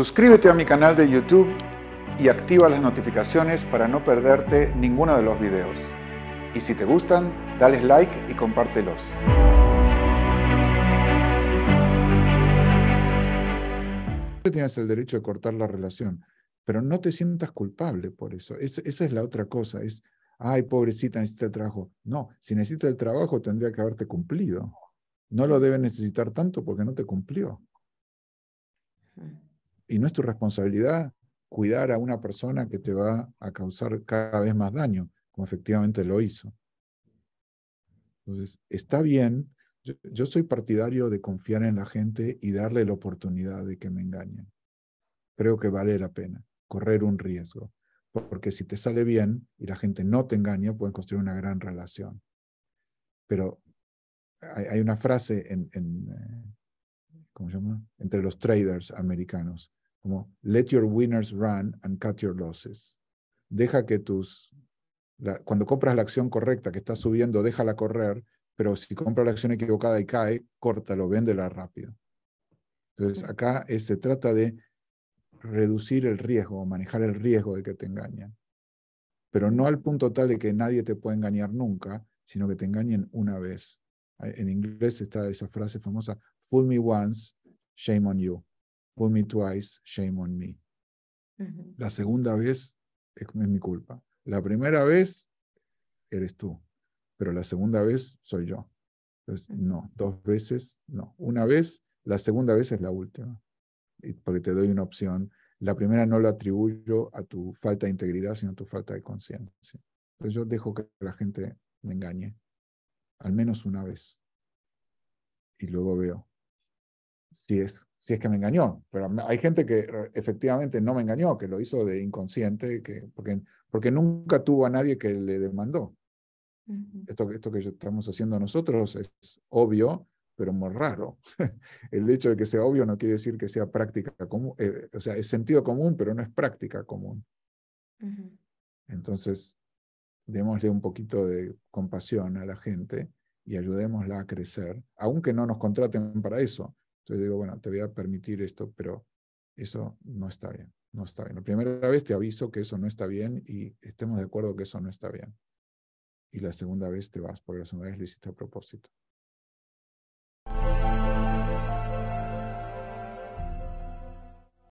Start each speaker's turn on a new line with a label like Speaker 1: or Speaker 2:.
Speaker 1: Suscríbete a mi canal de YouTube y activa las notificaciones para no perderte ninguno de los videos. Y si te gustan, dale like y compártelos. Tienes el derecho de cortar la relación, pero no te sientas culpable por eso. esa es la otra cosa. Es, ay, pobrecita, necesita el trabajo. No, si necesita el trabajo tendría que haberte cumplido. No lo debe necesitar tanto porque no te cumplió y no es tu responsabilidad cuidar a una persona que te va a causar cada vez más daño, como efectivamente lo hizo. Entonces, está bien, yo, soy partidario de confiar en la gente y darle la oportunidad de que me engañen. Creo que vale la pena correr un riesgo, porque si te sale bien y la gente no te engaña, puedes construir una gran relación. Pero hay, una frase en, en eh, ¿cómo se llama? entre los traders americanos, como let your winners run and cut your losses. Deja que tus, cuando compras la acción correcta que está subiendo, déjala correr, pero si compras la acción equivocada y cae, córtalo, véndela rápido. Entonces acá se trata de reducir el riesgo, manejar el riesgo de que te engañen. Pero no al punto tal de que nadie te puede engañar nunca, sino que te engañen una vez. Eh, en inglés está esa frase famosa, fool me once shame on you. put me twice, shame on me. La segunda vez es, mi culpa. La primera vez eres tú, pero la segunda vez soy yo. Entonces, no, dos veces, no. Una vez, la segunda vez es la última, porque te doy una opción. La primera no la atribuyo a tu falta de integridad, sino a tu falta de conciencia. Pero yo dejo que la gente me engañe, al menos una vez. Y luego veo si es, si es que me engañó. Pero hay gente que eh, efectivamente no me engañó, que lo hizo de inconsciente, que, porque, porque nunca tuvo a nadie que le demandó. Esto, esto que estamos haciendo nosotros es obvio, pero muy raro. El hecho de que sea obvio no quiere decir que sea práctica común, eh, o sea, es sentido común, pero no es práctica común. Entonces, démosle un poquito de compasión a la gente y ayudémosla a crecer, aunque no nos contraten para eso, entonces digo, bueno, te voy a permitir esto, pero eso no está bien, no está bien. La primera vez te aviso que eso no está bien y estemos de acuerdo que eso no está bien. Y la segunda vez te vas, porque la segunda vez lo hiciste a propósito.